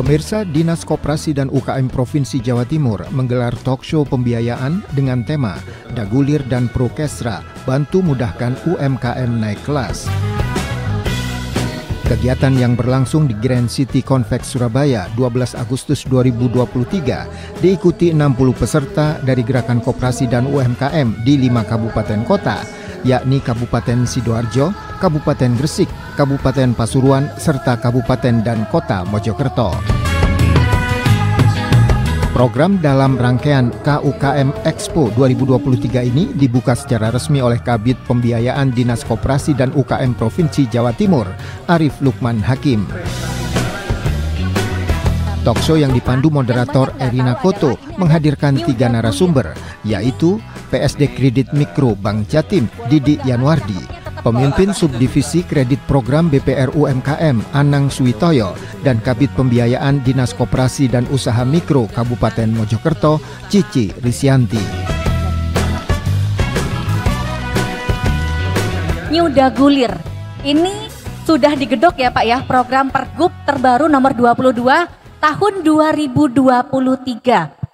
Pemirsa Dinas Koperasi dan UKM Provinsi Jawa Timur menggelar talkshow pembiayaan dengan tema Dagulir dan Prokesra, bantu mudahkan UMKM naik kelas. Kegiatan yang berlangsung di Grand City Convex Surabaya 12 Agustus 2023 diikuti 60 peserta dari Gerakan Koperasi dan UMKM di 5 kabupaten kota, yakni Kabupaten Sidoarjo, Kabupaten Gresik, Kabupaten Pasuruan, serta Kabupaten dan Kota Mojokerto. Program dalam rangkaian KUKM Expo 2023 ini dibuka secara resmi oleh Kabit Pembiayaan Dinas Koperasi dan UKM Provinsi Jawa Timur, Arif Lukman Hakim. Talkshow yang dipandu moderator Erina Koto menghadirkan tiga narasumber, yaitu PSD Kredit Mikro Bank Jatim, Didi Yanwardi. Pemimpin Subdivisi Kredit Program BPR UMKM Anang Suwitoyo dan Kabit Pembiayaan Dinas Koperasi dan Usaha Mikro Kabupaten Mojokerto Cici Risianti. Ini udah gulir. Ini sudah digedok ya Pak ya program Pergub terbaru nomor 22 tahun 2023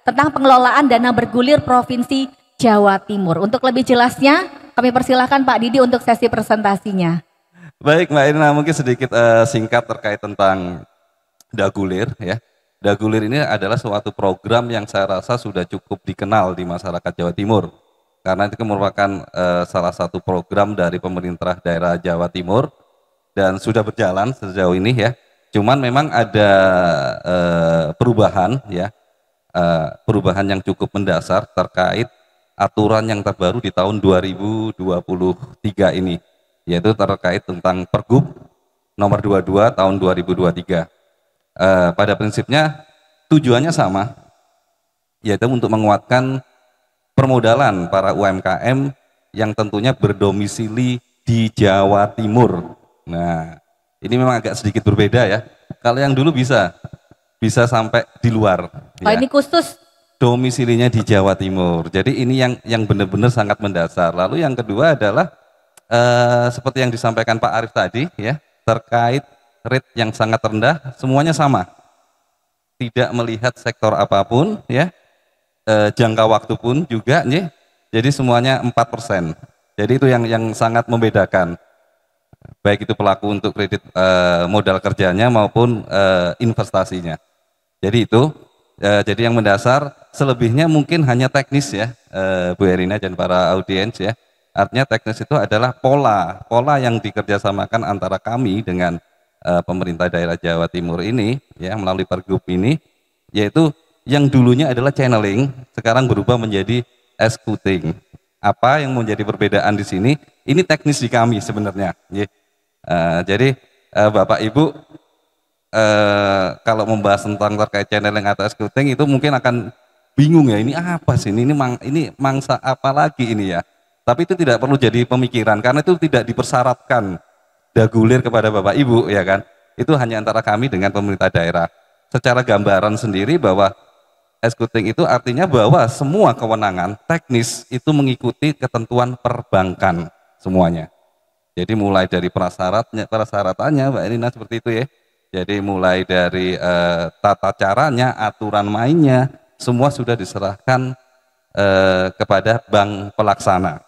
tentang pengelolaan dana bergulir Provinsi Jawa Timur. Untuk lebih jelasnya kami persilahkan Pak Didi untuk sesi presentasinya. Baik Mbak Irna, mungkin sedikit uh, singkat terkait tentang Dagulir ya. Dagulir ini adalah suatu program yang saya rasa sudah cukup dikenal di masyarakat Jawa Timur karena itu merupakan uh, salah satu program dari pemerintah daerah Jawa Timur dan sudah berjalan sejauh ini ya. Cuman memang ada uh, perubahan ya, uh, perubahan yang cukup mendasar terkait aturan yang terbaru di tahun 2023 ini yaitu terkait tentang Pergub nomor 22 tahun 2023. Eh, pada prinsipnya tujuannya sama yaitu untuk menguatkan permodalan para UMKM yang tentunya berdomisili di Jawa Timur. Nah, ini memang agak sedikit berbeda ya. Kalau yang dulu bisa bisa sampai di luar. Oh, ya. ini khusus domisilinya di Jawa Timur. Jadi ini yang yang benar-benar sangat mendasar. Lalu yang kedua adalah eh, seperti yang disampaikan Pak Arif tadi ya terkait rate yang sangat rendah semuanya sama. Tidak melihat sektor apapun ya. Eh, jangka waktu pun juga nih. Ya. Jadi semuanya 4%. Jadi itu yang yang sangat membedakan baik itu pelaku untuk kredit e, modal kerjanya maupun e, investasinya. Jadi itu eh, jadi yang mendasar selebihnya mungkin hanya teknis ya, eh, Bu Erina dan para audiens ya. Artinya teknis itu adalah pola, pola yang dikerjasamakan antara kami dengan eh, pemerintah daerah Jawa Timur ini ya melalui pergub ini, yaitu yang dulunya adalah channeling, sekarang berubah menjadi escuting. Apa yang menjadi perbedaan di sini? Ini teknis di kami sebenarnya. Ya. Eh, jadi Bapak Ibu kalau membahas tentang terkait channeling atau atas scouting itu mungkin akan bingung ya ini apa sih ini ini, mang, ini mangsa apa lagi ini ya tapi itu tidak perlu jadi pemikiran karena itu tidak dipersyaratkan dagulir kepada Bapak Ibu ya kan itu hanya antara kami dengan pemerintah daerah secara gambaran sendiri bahwa eskuting itu artinya bahwa semua kewenangan teknis itu mengikuti ketentuan perbankan semuanya jadi mulai dari prasyaratnya persyaratannya Mbak Erina seperti itu ya jadi mulai dari eh, tata caranya aturan mainnya semua sudah diserahkan eh, kepada bank pelaksana.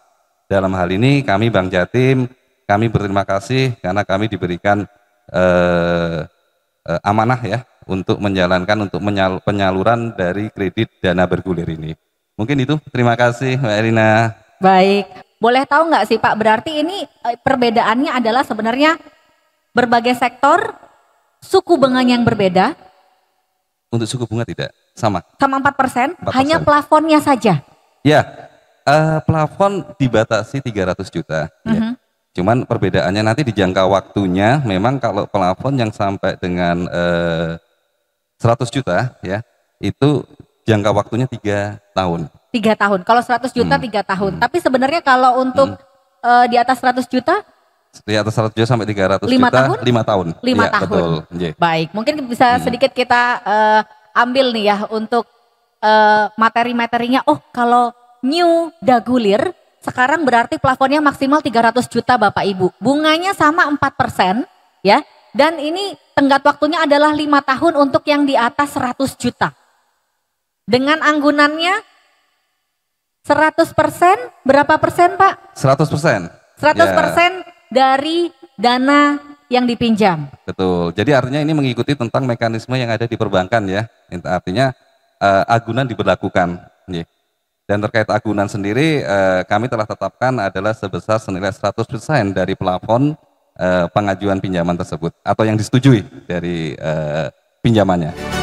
Dalam hal ini kami Bank Jatim, kami berterima kasih karena kami diberikan eh, eh amanah ya untuk menjalankan untuk menyal, penyaluran dari kredit dana bergulir ini. Mungkin itu. Terima kasih Mbak Erina. Baik. Boleh tahu nggak sih Pak, berarti ini eh, perbedaannya adalah sebenarnya berbagai sektor, suku bunga yang berbeda? Untuk suku bunga tidak sama. Sama 4 persen, hanya plafonnya saja. Ya, uh, plafon dibatasi 300 juta. Mm -hmm. ya. Mhm. Cuman perbedaannya nanti di jangka waktunya, memang kalau plafon yang sampai dengan uh, eh, 100 juta, ya itu jangka waktunya tiga tahun. Tiga tahun. Kalau 100 juta hmm. tiga hmm. tahun. Hmm. Tapi sebenarnya kalau untuk hmm. uh, di atas 100 juta di atas 100 juta sampai 300 5 juta, tahun? 5 tahun. 5 ya, tahun. Betul. Yeah. Baik, mungkin bisa hmm. sedikit kita uh, ambil nih ya untuk uh, materi-materinya. Oh, kalau new dagulir sekarang berarti plafonnya maksimal 300 juta Bapak Ibu. Bunganya sama 4 persen ya. Dan ini tenggat waktunya adalah lima tahun untuk yang di atas 100 juta. Dengan anggunannya 100 persen, berapa persen Pak? 100 persen. 100 ya. persen yeah. dari dana yang dipinjam. Betul. Jadi artinya ini mengikuti tentang mekanisme yang ada di perbankan ya. Artinya uh, agunan diberlakukan. Dan terkait agunan sendiri uh, kami telah tetapkan adalah sebesar senilai 100% dari plafon uh, pengajuan pinjaman tersebut atau yang disetujui dari uh, pinjamannya.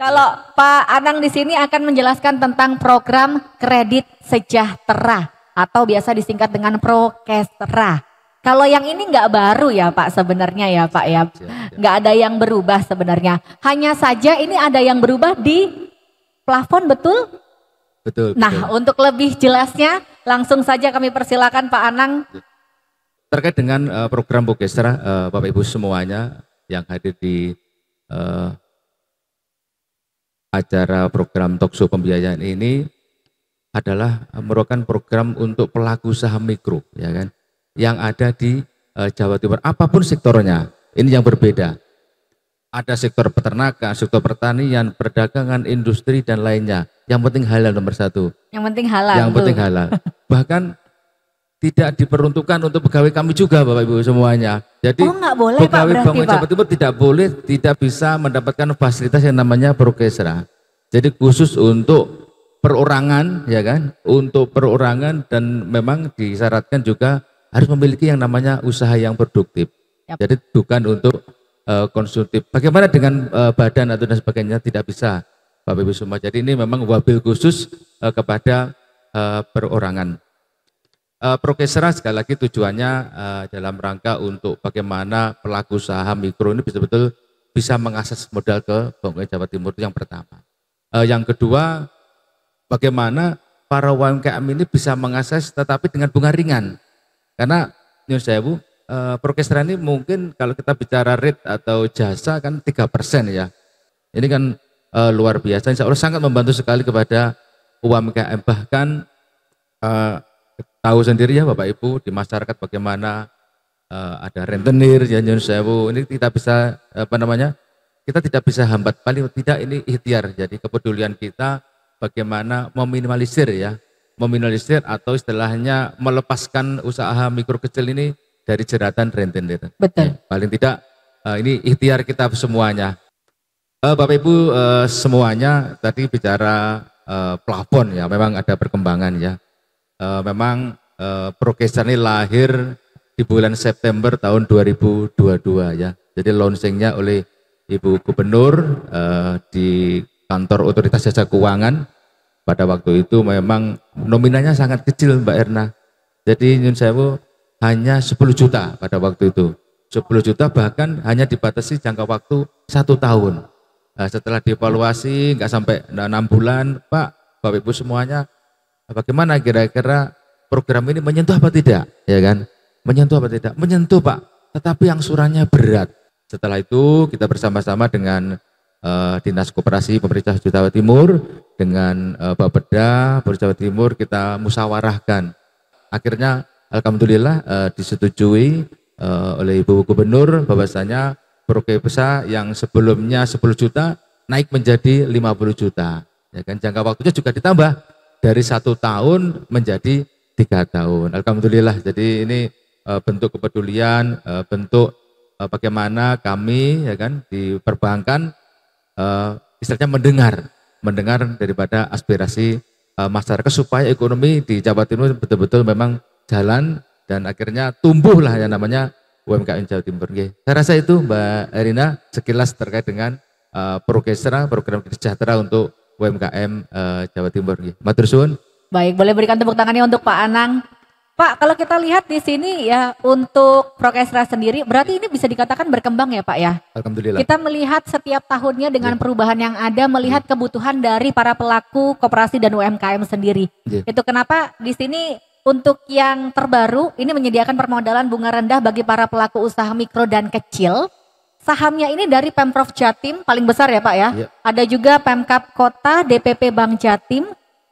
Kalau Pak Anang di sini akan menjelaskan tentang program kredit sejahtera atau biasa disingkat dengan prokestra. Kalau yang ini nggak baru ya Pak sebenarnya ya Pak ya, iya, iya. nggak ada yang berubah sebenarnya. Hanya saja ini ada yang berubah di plafon betul? Betul. Nah betul. untuk lebih jelasnya langsung saja kami persilakan Pak Anang. Terkait dengan eh, program prokestra eh, Bapak Ibu semuanya yang hadir di uh, acara program Tokso pembiayaan ini adalah merupakan program untuk pelaku saham mikro, ya kan, yang ada di uh, Jawa Timur, apapun sektornya. Ini yang berbeda. Ada sektor peternakan, sektor pertanian, perdagangan, industri dan lainnya. Yang penting halal nomor satu. Yang penting halal. Yang penting halal. Bahkan tidak diperuntukkan untuk pegawai kami juga Bapak Ibu semuanya. Jadi oh, boleh, pegawai Pak, Bangun Jawa Timur tidak boleh, tidak bisa mendapatkan fasilitas yang namanya prokesra. Jadi khusus untuk perorangan ya kan, untuk perorangan dan memang disyaratkan juga harus memiliki yang namanya usaha yang produktif. Yep. Jadi bukan untuk uh, eh, konsultif. Bagaimana dengan uh, badan atau dan sebagainya tidak bisa Bapak Ibu semua. Jadi ini memang wabil khusus uh, kepada uh, perorangan. Uh, eh, prokesera sekali lagi tujuannya uh, dalam rangka untuk bagaimana pelaku saham mikro ini betul-betul bisa mengakses modal ke Bangkai Jawa Timur itu yang pertama. Uh, yang kedua, bagaimana para UMKM ini bisa mengakses tetapi dengan bunga ringan. Karena ini saya Bu, uh, prokesera ini mungkin kalau kita bicara rate atau jasa kan tiga persen ya. Ini kan uh, luar biasa, insya Allah sangat membantu sekali kepada UMKM. Bahkan uh, tahu sendiri ya Bapak Ibu di masyarakat bagaimana uh, ada rentenir ya sewu ini kita bisa apa namanya kita tidak bisa hambat paling tidak ini ikhtiar jadi kepedulian kita bagaimana meminimalisir ya meminimalisir atau istilahnya melepaskan usaha mikro kecil ini dari jeratan rentenir betul ya, paling tidak uh, ini ikhtiar kita semuanya uh, Bapak Ibu uh, semuanya tadi bicara uh, plafon ya memang ada perkembangan ya Eh, memang e, eh, prokesan ini lahir di bulan September tahun 2022 ya. Jadi launchingnya oleh Ibu Gubernur e, di kantor Otoritas Jasa Keuangan pada waktu itu memang nominanya sangat kecil Mbak Erna. Jadi Nyun Sewu hanya 10 juta pada waktu itu. 10 juta bahkan hanya dibatasi jangka waktu satu tahun. Nah, setelah dievaluasi nggak sampai enam bulan, Pak, Bapak Ibu semuanya Bagaimana kira-kira program ini menyentuh apa tidak? Ya kan? Menyentuh apa tidak? Menyentuh Pak, tetapi yang surannya berat. Setelah itu kita bersama-sama dengan uh, Dinas Koperasi Pemerintah Jawa Timur dengan uh, eh, Bapeda Jawa Timur kita musawarahkan. Akhirnya alhamdulillah uh, disetujui uh, oleh Ibu Gubernur bahwasanya besar yang sebelumnya 10 juta naik menjadi 50 juta. Ya kan jangka waktunya juga ditambah dari satu tahun menjadi tiga tahun. Alhamdulillah. Jadi ini eh, bentuk kepedulian, eh, bentuk eh, bagaimana kami ya kan di perbankan istilahnya mendengar, mendengar daripada aspirasi masyarakat supaya ekonomi di Jawa Timur betul-betul memang jalan dan akhirnya tumbuhlah yang namanya UMKM Jawa Timur. Saya rasa itu Mbak Erina sekilas terkait dengan uh, program program untuk UMKM uh, eh, Jawa Timur. Matur suwun. Baik, boleh berikan tepuk tangannya untuk Pak Anang. Pak, kalau kita lihat di sini ya untuk Prokesra sendiri, berarti ini bisa dikatakan berkembang ya Pak ya? Alhamdulillah. Kita melihat setiap tahunnya dengan yeah. perubahan yang ada, melihat yeah. kebutuhan dari para pelaku koperasi dan UMKM sendiri. Yeah. Itu kenapa di sini untuk yang terbaru ini menyediakan permodalan bunga rendah bagi para pelaku usaha mikro dan kecil Sahamnya ini dari Pemprov Jatim paling besar ya Pak ya. ya. Ada juga Pemkap Kota, DPP Bank Jatim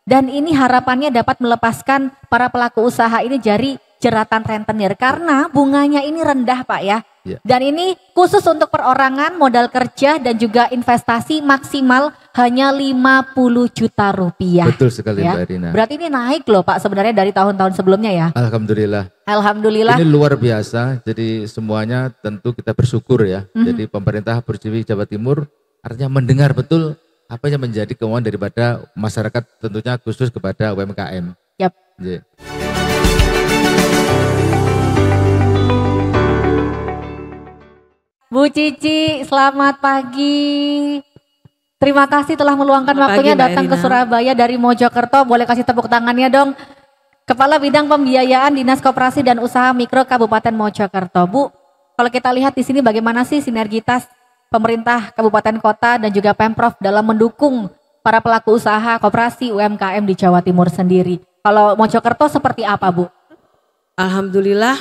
dan ini harapannya dapat melepaskan para pelaku usaha ini dari jeratan rentenir karena bunganya ini rendah Pak ya. ya. Dan ini khusus untuk perorangan, modal kerja dan juga investasi maksimal hanya 50 juta rupiah. Betul sekali ya. Mbak Rina. Berarti ini naik loh Pak sebenarnya dari tahun-tahun sebelumnya ya. Alhamdulillah. Alhamdulillah. Ini luar biasa. Jadi semuanya tentu kita bersyukur ya. Mm -hmm. Jadi pemerintah Provinsi Jawa Timur artinya mendengar betul apa yang menjadi kemauan daripada masyarakat tentunya khusus kepada UMKM. Yap. Yeah. Bu Cici, selamat pagi. Terima kasih telah meluangkan selamat waktunya pagi, datang ke Surabaya dari Mojokerto. Boleh kasih tepuk tangannya dong. Kepala Bidang Pembiayaan Dinas Koperasi dan Usaha Mikro Kabupaten Mojokerto. Bu, kalau kita lihat di sini bagaimana sih sinergitas pemerintah kabupaten kota dan juga Pemprov dalam mendukung para pelaku usaha koperasi UMKM di Jawa Timur sendiri. Kalau Mojokerto seperti apa, Bu? Alhamdulillah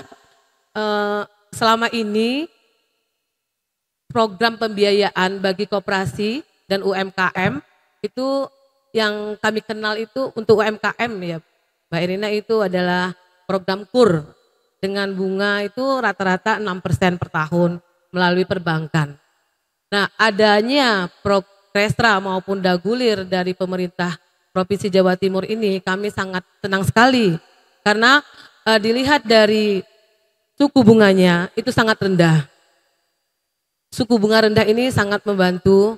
eh, selama ini program pembiayaan bagi koperasi dan UMKM itu yang kami kenal itu untuk UMKM ya Mbak Irina itu adalah program KUR dengan bunga itu rata-rata 6% per tahun melalui perbankan. Nah adanya progresra maupun Dagulir dari pemerintah Provinsi Jawa Timur ini kami sangat senang sekali karena e, dilihat dari suku bunganya itu sangat rendah Suku bunga rendah ini sangat membantu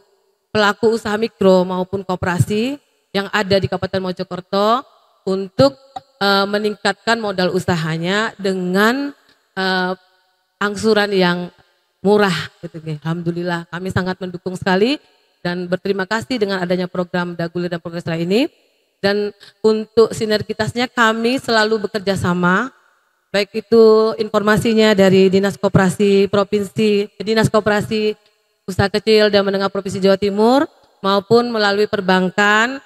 pelaku usaha mikro maupun koperasi yang ada di Kabupaten Mojokerto untuk e, meningkatkan modal usahanya dengan e, angsuran yang murah gitu, Alhamdulillah kami sangat mendukung sekali dan berterima kasih dengan adanya program Daguli dan Progresra ini dan untuk sinergitasnya kami selalu bekerja sama baik itu informasinya dari Dinas Koperasi Provinsi, Dinas Koperasi Usaha Kecil dan Menengah Provinsi Jawa Timur, maupun melalui perbankan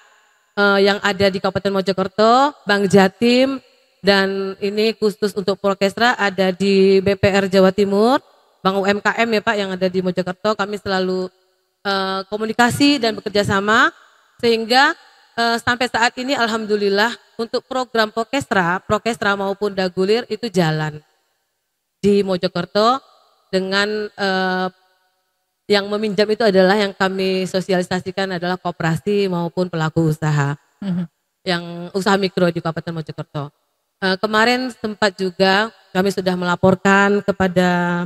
eh, yang ada di Kabupaten Mojokerto, Bank Jatim, dan ini khusus untuk prokesra ada di BPR Jawa Timur, Bank UMKM ya Pak yang ada di Mojokerto, kami selalu eh, komunikasi dan bekerja sama, sehingga eh, sampai saat ini Alhamdulillah untuk program prokestra, prokestra maupun dagulir itu jalan di Mojokerto dengan eh, yang meminjam itu adalah yang kami sosialisasikan adalah kooperasi maupun pelaku usaha mm-hmm. yang usaha mikro di Kabupaten Mojokerto. Uh, kemarin sempat juga kami sudah melaporkan kepada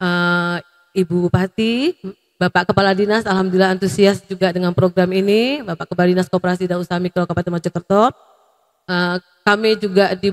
uh, Ibu Bupati, Bapak Kepala Dinas, alhamdulillah antusias juga dengan program ini, Bapak Kepala Dinas Kooperasi dan Usaha Mikro Kabupaten Mojokerto. Eh, kami juga di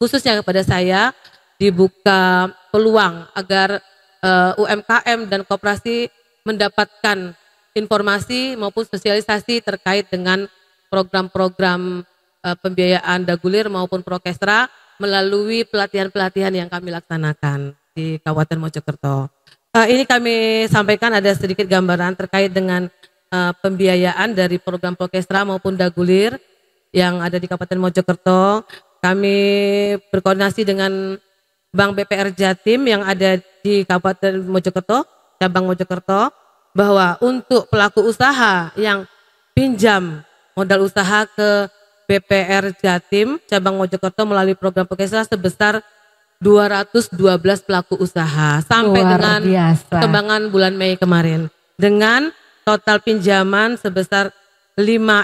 khususnya kepada saya dibuka peluang agar uh, eh, UMKM dan koperasi mendapatkan informasi maupun sosialisasi terkait dengan program-program uh, pembiayaan dagulir maupun prokestra melalui pelatihan-pelatihan yang kami laksanakan di Kabupaten Mojokerto. Uh, ini kami sampaikan ada sedikit gambaran terkait dengan uh, pembiayaan dari program prokestra maupun dagulir yang ada di Kabupaten Mojokerto. Kami berkoordinasi dengan Bank BPR Jatim yang ada di Kabupaten Mojokerto, cabang Mojokerto, bahwa untuk pelaku usaha yang pinjam modal usaha ke BPR Jatim cabang Mojokerto melalui program Pokesa sebesar 212 pelaku usaha sampai Luar dengan biasa. perkembangan bulan Mei kemarin dengan total pinjaman sebesar 5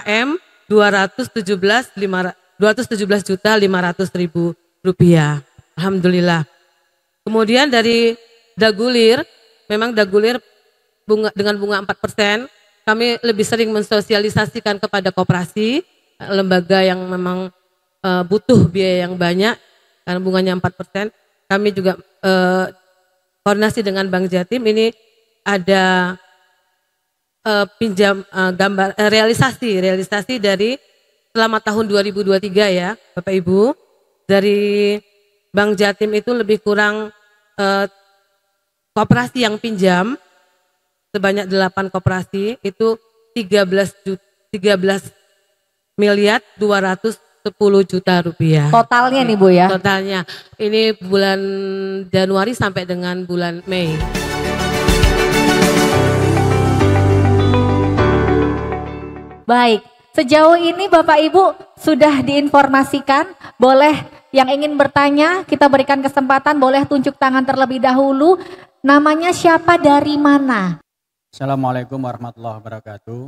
M 217 217 juta 500 ribu rupiah. Alhamdulillah. Kemudian dari Dagulir, memang Dagulir bunga, dengan bunga 4 persen, kami lebih sering mensosialisasikan kepada koperasi, eh, lembaga yang memang e, butuh biaya yang banyak, karena bunganya 4 persen. Kami juga e, koordinasi dengan Bank Jatim, ini ada uh, pinjam uh, gambar uh, realisasi realisasi dari selama tahun 2023 ya Bapak Ibu dari Bank Jatim itu lebih kurang uh, kooperasi yang pinjam sebanyak 8 kooperasi itu 13 juta, 13 miliar 210 juta rupiah. Totalnya nih Bu ya. Totalnya. Ini bulan Januari sampai dengan bulan Mei. Baik, sejauh ini Bapak Ibu sudah diinformasikan, boleh yang ingin bertanya kita berikan kesempatan boleh tunjuk tangan terlebih dahulu. Namanya siapa dari mana? Assalamualaikum warahmatullahi wabarakatuh.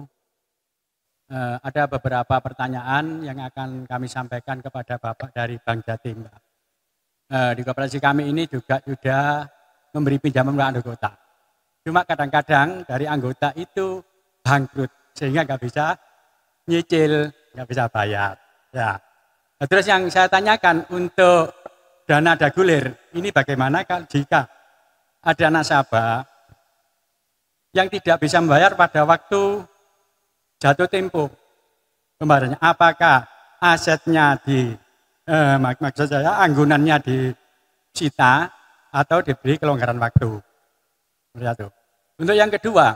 E, ada beberapa pertanyaan yang akan kami sampaikan kepada Bapak dari Bank Jatim. E, eh, di koperasi kami ini juga sudah memberi pinjaman kepada anggota. Cuma kadang-kadang dari anggota itu bangkrut sehingga nggak bisa nyicil, nggak bisa bayar. Ya. Nah, terus yang saya tanyakan untuk dana dagulir, ini bagaimana kalau jika ada nasabah yang tidak bisa membayar pada waktu jatuh tempo pembayarannya, apakah asetnya di eh, mak maksud saya anggunannya di cita atau diberi kelonggaran waktu. Untuk yang kedua,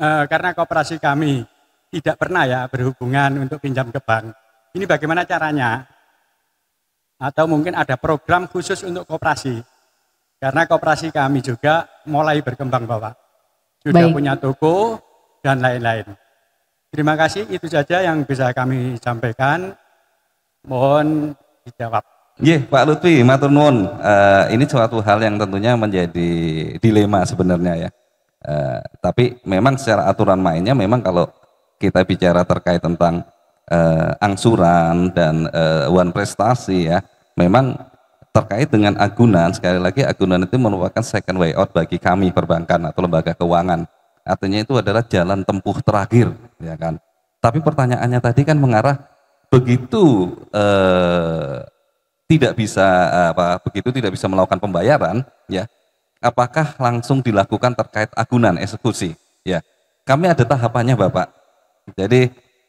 Eh, karena kooperasi kami tidak pernah ya berhubungan untuk pinjam ke bank. Ini bagaimana caranya? Atau mungkin ada program khusus untuk kooperasi? Karena kooperasi kami juga mulai berkembang Bapak. Sudah Baik. punya toko dan lain-lain. Terima kasih, itu saja yang bisa kami sampaikan. Mohon dijawab. Iya, Pak Lutfi, matur nuwun. Uh, ini suatu hal yang tentunya menjadi dilema sebenarnya ya Eh, tapi memang secara aturan mainnya memang kalau kita bicara terkait tentang uh, angsuran dan uh, eh, one prestasi ya, memang terkait dengan agunan sekali lagi agunan itu merupakan second way out bagi kami perbankan atau lembaga keuangan. Artinya itu adalah jalan tempuh terakhir, ya kan. Tapi pertanyaannya tadi kan mengarah begitu eh, tidak bisa apa begitu tidak bisa melakukan pembayaran, ya apakah langsung dilakukan terkait agunan eksekusi? Ya, kami ada tahapannya Bapak. Jadi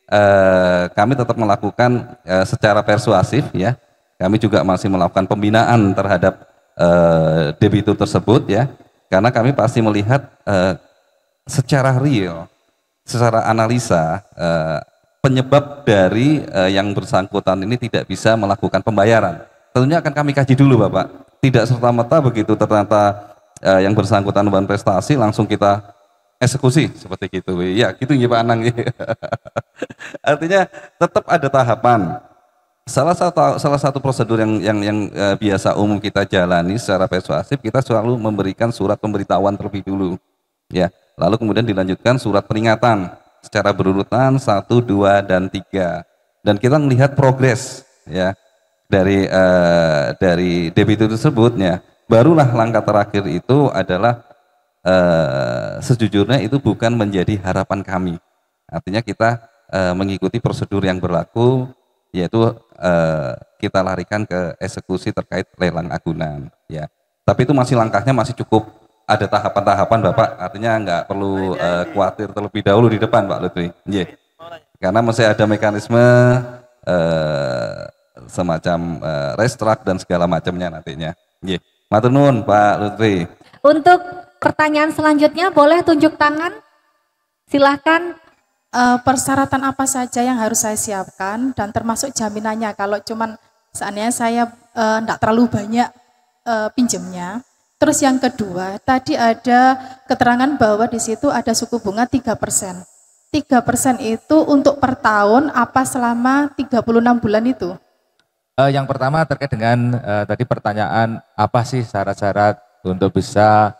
eh, kami tetap melakukan eh, secara persuasif ya. Kami juga masih melakukan pembinaan terhadap eh, debitur tersebut ya. Karena kami pasti melihat eh, secara real, secara analisa eh, penyebab dari eh, yang bersangkutan ini tidak bisa melakukan pembayaran. Tentunya akan kami kaji dulu Bapak. Tidak serta-merta begitu ternyata uh, yang bersangkutan beban prestasi langsung kita eksekusi seperti itu Ya, gitu ya Pak Anang. Artinya tetap ada tahapan. Salah satu salah satu prosedur yang yang yang uh, biasa umum kita jalani secara persuasif kita selalu memberikan surat pemberitahuan terlebih dulu. Ya, lalu kemudian dilanjutkan surat peringatan secara berurutan satu dua dan tiga Dan kita melihat progres ya dari uh, dari debitur tersebutnya barulah langkah terakhir itu adalah e, sejujurnya itu bukan menjadi harapan kami. Artinya kita e, mengikuti prosedur yang berlaku yaitu e, kita larikan ke eksekusi terkait lelang agunan ya. Tapi itu masih langkahnya masih cukup ada tahapan-tahapan Bapak, artinya nggak perlu e, khawatir terlebih dahulu di depan Pak Lutfi. Yeah. Karena masih ada mekanisme E, semacam uh, restruct dan segala macamnya nantinya. Yeah. Matur Pak Lutfi. Untuk pertanyaan selanjutnya boleh tunjuk tangan? Silahkan. Uh, persyaratan apa saja yang harus saya siapkan dan termasuk jaminannya kalau cuman seandainya saya tidak eh, uh, terlalu banyak uh, pinjemnya. Terus yang kedua, tadi ada keterangan bahwa di situ ada suku bunga tiga persen. Tiga persen itu untuk per tahun apa selama 36 bulan itu? Uh, yang pertama terkait dengan uh, tadi pertanyaan apa sih syarat-syarat untuk bisa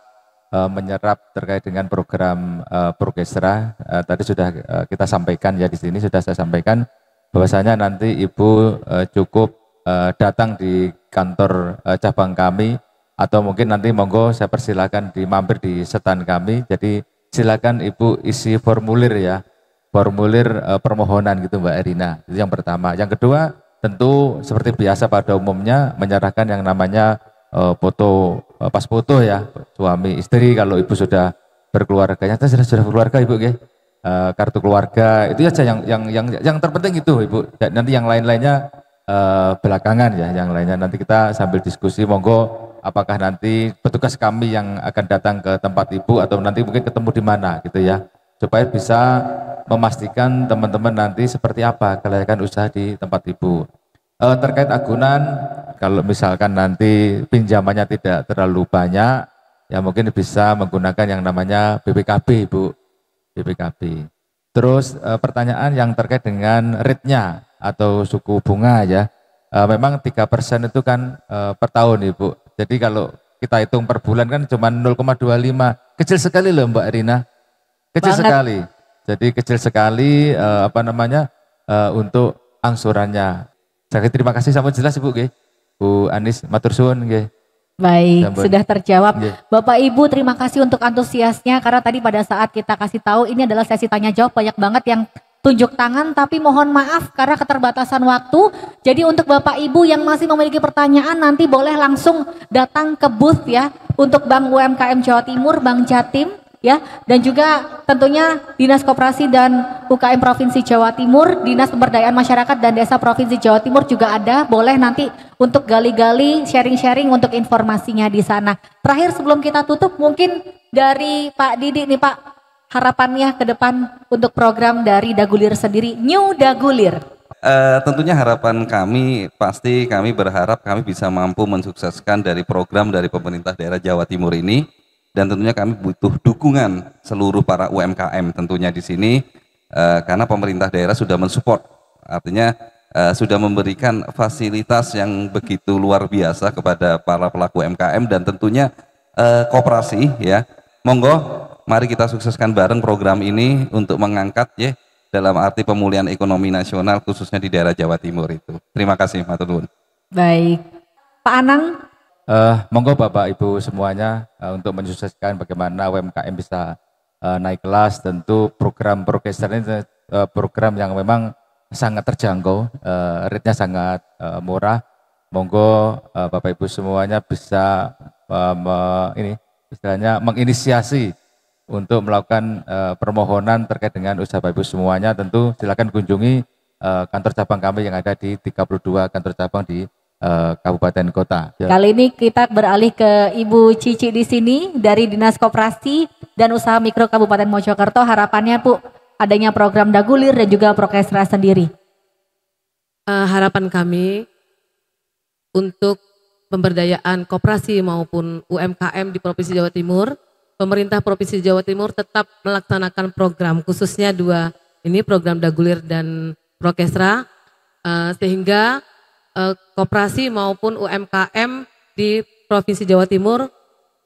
uh, menyerap terkait dengan program uh, Uh, tadi sudah uh, kita sampaikan ya di sini sudah saya sampaikan bahwasanya nanti Ibu uh, cukup uh, datang di kantor uh, cabang kami atau mungkin nanti monggo saya persilakan di mampir di setan kami. Jadi silakan Ibu isi formulir ya formulir uh, permohonan gitu Mbak Erina. Itu yang pertama. Yang kedua, tentu seperti biasa pada umumnya menyerahkan yang namanya uh, foto uh, pas foto ya suami istri kalau ibu sudah berkeluarga nyata sudah sudah berkeluarga ibu ya uh, kartu keluarga itu aja yang yang yang yang terpenting itu ibu Dan nanti yang lain lainnya uh, belakangan ya yang lainnya nanti kita sambil diskusi monggo apakah nanti petugas kami yang akan datang ke tempat ibu atau nanti mungkin ketemu di mana gitu ya supaya bisa memastikan teman-teman nanti seperti apa kelayakan usaha di tempat ibu. E, terkait agunan, kalau misalkan nanti pinjamannya tidak terlalu banyak, ya mungkin bisa menggunakan yang namanya BPKB, ibu BPKB. Terus e, pertanyaan yang terkait dengan rate-nya atau suku bunga ya. E, memang persen itu kan e, per tahun, Ibu. Jadi kalau kita hitung per bulan kan cuma 0,25. Kecil sekali loh Mbak Rina. Kecil banget. sekali. Jadi kecil sekali uh, apa namanya uh, untuk angsurannya. Saya terima kasih sama jelas Ibu nggih. Bu Anis matur suwun nggih. Baik, sudah terjawab. Yeah. Bapak Ibu terima kasih untuk antusiasnya karena tadi pada saat kita kasih tahu ini adalah sesi tanya jawab banyak banget yang tunjuk tangan tapi mohon maaf karena keterbatasan waktu. Jadi untuk Bapak Ibu yang masih memiliki pertanyaan nanti boleh langsung datang ke booth ya untuk Bank UMKM Jawa Timur, Bank Jatim ya dan juga tentunya Dinas Koperasi dan UKM Provinsi Jawa Timur, Dinas Pemberdayaan Masyarakat dan Desa Provinsi Jawa Timur juga ada, boleh nanti untuk gali-gali sharing-sharing untuk informasinya di sana. Terakhir sebelum kita tutup mungkin dari Pak Didi nih Pak harapannya ke depan untuk program dari Dagulir sendiri New Dagulir. Uh, tentunya harapan kami pasti kami berharap kami bisa mampu mensukseskan dari program dari pemerintah daerah Jawa Timur ini dan tentunya kami butuh dukungan seluruh para UMKM tentunya di sini uh, karena pemerintah daerah sudah mensupport artinya uh, sudah memberikan fasilitas yang begitu luar biasa kepada para pelaku UMKM dan tentunya uh, eh, kooperasi ya monggo mari kita sukseskan bareng program ini untuk mengangkat ya dalam arti pemulihan ekonomi nasional khususnya di daerah Jawa Timur itu. Terima kasih, pak Matur Baik. Pak Anang, Uh, monggo Bapak Ibu semuanya uh, untuk menyukseskan bagaimana UMKM bisa uh, naik kelas tentu program progeser ini uh, program yang memang sangat terjangkau, uh, rate-nya sangat uh, murah. Monggo uh, Bapak Ibu semuanya bisa uh, me, ini istilahnya menginisiasi untuk melakukan uh, permohonan terkait dengan usaha Bapak Ibu semuanya tentu silakan kunjungi uh, kantor cabang kami yang ada di 32 kantor cabang di Eh, kabupaten kota. Ya. Kali ini kita beralih ke Ibu Cici di sini dari Dinas Koperasi dan Usaha Mikro Kabupaten Mojokerto. Harapannya Bu adanya program Dagulir dan juga Prokesra sendiri. Uh, harapan kami untuk pemberdayaan koperasi maupun UMKM di Provinsi Jawa Timur, pemerintah Provinsi Jawa Timur tetap melaksanakan program khususnya dua ini program Dagulir dan Prokesra uh, eh, sehingga eh, koperasi maupun UMKM di Provinsi Jawa Timur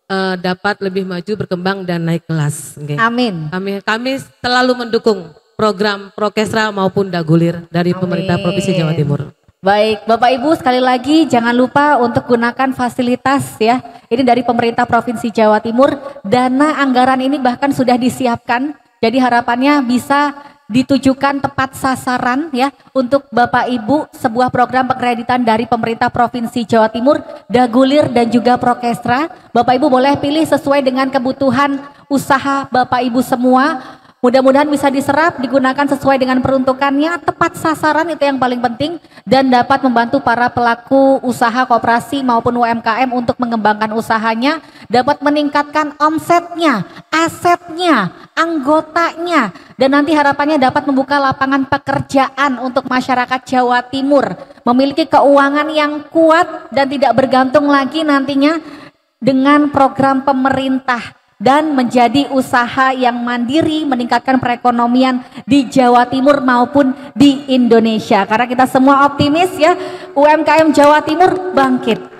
eh, dapat lebih maju, berkembang dan naik kelas. Okay. Amin. Kami kami selalu mendukung program Prokesra maupun Dagulir dari Amin. pemerintah Provinsi Jawa Timur. Baik, Bapak Ibu sekali lagi jangan lupa untuk gunakan fasilitas ya. Ini dari pemerintah Provinsi Jawa Timur, dana anggaran ini bahkan sudah disiapkan. Jadi harapannya bisa ditujukan tepat sasaran ya untuk Bapak Ibu sebuah program pengkreditan dari pemerintah Provinsi Jawa Timur, Dagulir dan juga Prokestra. Bapak Ibu boleh pilih sesuai dengan kebutuhan usaha Bapak Ibu semua Mudah-mudahan bisa diserap, digunakan sesuai dengan peruntukannya, tepat sasaran itu yang paling penting dan dapat membantu para pelaku usaha koperasi maupun UMKM untuk mengembangkan usahanya, dapat meningkatkan omsetnya, asetnya, anggotanya dan nanti harapannya dapat membuka lapangan pekerjaan untuk masyarakat Jawa Timur, memiliki keuangan yang kuat dan tidak bergantung lagi nantinya dengan program pemerintah dan menjadi usaha yang mandiri meningkatkan perekonomian di Jawa Timur maupun di Indonesia. Karena kita semua optimis ya, UMKM Jawa Timur bangkit.